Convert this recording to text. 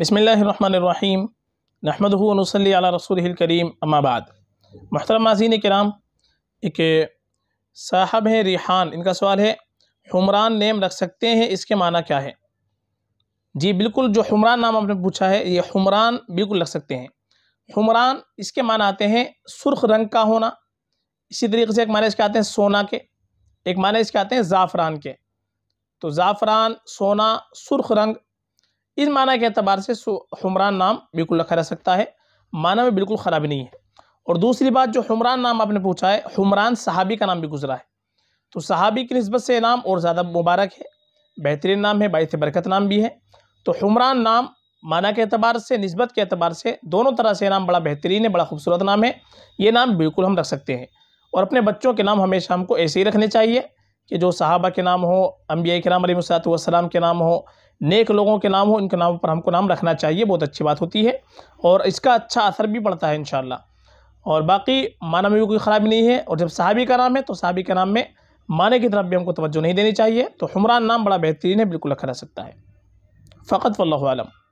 بسم اللہ الرحیم ہُن و نصلی علی رسول الکریم اما بعد محترم مازین کرام ایک صاحب ہیں ریحان ان کا سوال ہے حمران نیم رکھ سکتے ہیں اس کے معنی کیا ہے جی بالکل جو حمران نام آپ نے پوچھا ہے یہ حمران بالکل رکھ سکتے ہیں حمران اس کے معنی آتے ہیں سرخ رنگ کا ہونا اسی طریقے سے ایک معنی اس کے آتے ہیں سونا کے ایک معنی اس کے آتے ہیں زعفران کے تو زعفران سونا سرخ رنگ اس معنی کے اعتبار سے حمران نام بالکل رکھا رہ سکتا ہے معنی میں بالکل خرابی نہیں ہے اور دوسری بات جو حمران نام آپ نے پوچھا ہے حمران صحابی کا نام بھی گزرا ہے تو صحابی کی نسبت سے نام اور زیادہ مبارک ہے بہترین نام ہے باعث برکت نام بھی ہے تو حمران نام معنی کے اعتبار سے نسبت کے اعتبار سے دونوں طرح سے نام بڑا بہترین ہے بڑا خوبصورت نام ہے یہ نام بالکل ہم رکھ سکتے ہیں اور اپنے بچوں کے نام ہمیشہ ہم کو ایسے ہی رکھنے چاہیے کہ جو صحابہ کے نام ہو انبیاء کے نام علیہم صلاح کے نام ہو نیک لوگوں کے نام ہو ان کے نام پر ہم کو نام رکھنا چاہیے بہت اچھی بات ہوتی ہے اور اس کا اچھا اثر بھی پڑتا ہے انشاءاللہ اور باقی معنی میں بھی کوئی خرابی نہیں ہے اور جب صحابی کا نام ہے تو صحابی کے نام میں معنی کی طرف بھی ہم کو توجہ نہیں دینی چاہیے تو حمران نام بڑا بہترین ہے بالکل رکھا جا سکتا ہے فقط واللہ عالم